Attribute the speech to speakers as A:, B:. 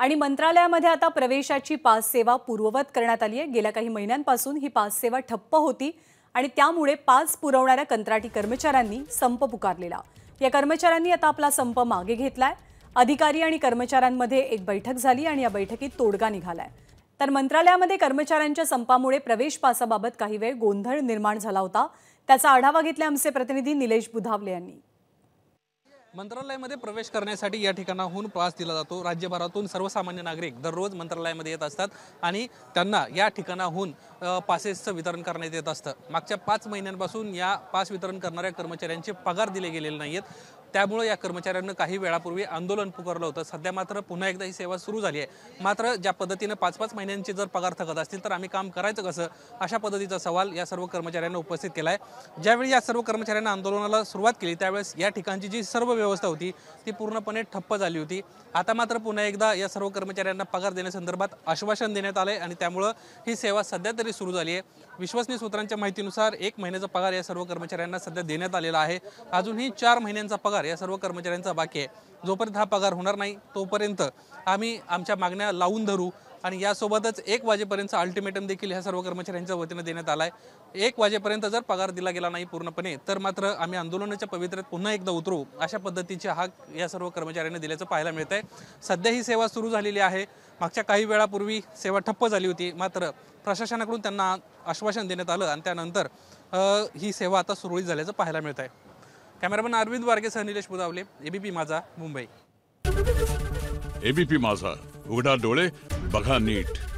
A: आणि मंत्रालयामध्ये आता प्रवेशाची पास सेवा पूर्ववत करण्यात आली आहे गेल्या काही महिन्यांपासून ही पास सेवा ठप्प होती आणि त्यामुळे पास पुरवणाऱ्या कंत्राटी कर्मचाऱ्यांनी संप पुकारलेला या कर्मचाऱ्यांनी आता आपला संप मागे घेतलाय अधिकारी आणि कर्मचाऱ्यांमध्ये एक बैठक झाली आणि या बैठकीत तोडगा निघालाय तर मंत्रालयामध्ये कर्मचाऱ्यांच्या संपामुळे प्रवेश पासाबाबत काही वेळ गोंधळ निर्माण झाला होता त्याचा आढावा घेतला आमचे प्रतिनिधी निलेश बुधावले यांनी
B: मंत्रालयामध्ये प्रवेश करण्यासाठी या ठिकाणाहून पास दिला जातो राज्यभरातून सर्वसामान्य नागरिक दररोज मंत्रालयामध्ये येत असतात आणि त्यांना या ठिकाणाहून पासेसचं वितरण करण्यात येत असतं मागच्या पाच महिन्यांपासून या पास वितरण करणाऱ्या कर्मचाऱ्यांचे पगार दिले गेलेले नाही आहेत त्यामुळे या कर्मचाऱ्यांना काही वेळापूर्वी आंदोलन पुकारलं होतं सध्या मात्र पुन्हा एकदा ही सेवा सुरू झाली आहे मात्र ज्या पद्धतीनं पाच पाच महिन्यांचे जर पगार थकत असतील तर आम्ही काम करायचं कसं अशा पद्धतीचा सवाल या सर्व कर्मचाऱ्यांना उपस्थित केला आहे ज्यावेळी या सर्व कर्मचाऱ्यांना आंदोलनाला सुरुवात केली त्यावेळेस या ठिकाणची जी सर्व व्यवस्था होती ती पूर्णपणे ठप्प झाली होती आता मात्र पुन्हा एकदा या सर्व कर्मचाऱ्यांना पगार देण्यासंदर्भात आश्वासन देण्यात आलं आहे आणि त्यामुळं ही सेवा सध्या तरी सुरू झाली आहे विश्वसनीय सूत्रांच्या माहितीनुसार एक महिन्याचा पगार या सर्व कर्मचाऱ्यांना सध्या देण्यात आलेला आहे अजूनही चार महिन्यांचा पगार या सर्व कर्मचाऱ्यांचा बाकी आहे जोपर्यंत हा पगार होणार नाही तोपर्यंत आम्ही आमच्या मागण्या लावून धरू आणि यासोबतच एक वाजेपर्यंत अल्टिमेटम देखील ह्या सर्व कर्मचाऱ्यांच्या वतीनं देण्यात आला आहे एक वाजेपर्यंत जर पगार दिला गेला नाही पूर्णपणे तर मात्र आम्ही आंदोलनाच्या पवित्र्यात पुन्हा एकदा उतरू अशा पद्धतीचे हाक या सर्व कर्मचाऱ्यांनी दिल्याचं पाहायला मिळत आहे सध्या ही सेवा सुरू झालेली आहे मागच्या काही वेळापूर्वी सेवा ठप्प झाली होती मात्र प्रशासनाकडून त्यांना आश्वासन देण्यात आलं आणि त्यानंतर ही सेवा आता सुरळीत झाल्याचं पाहायला मिळत आहे कॅमेरामॅन अरविंद वारगेसह निलेश बुदावले एबीपी माझा मुंबई
C: एबीपी माझा उघडा डोळे बघा नीट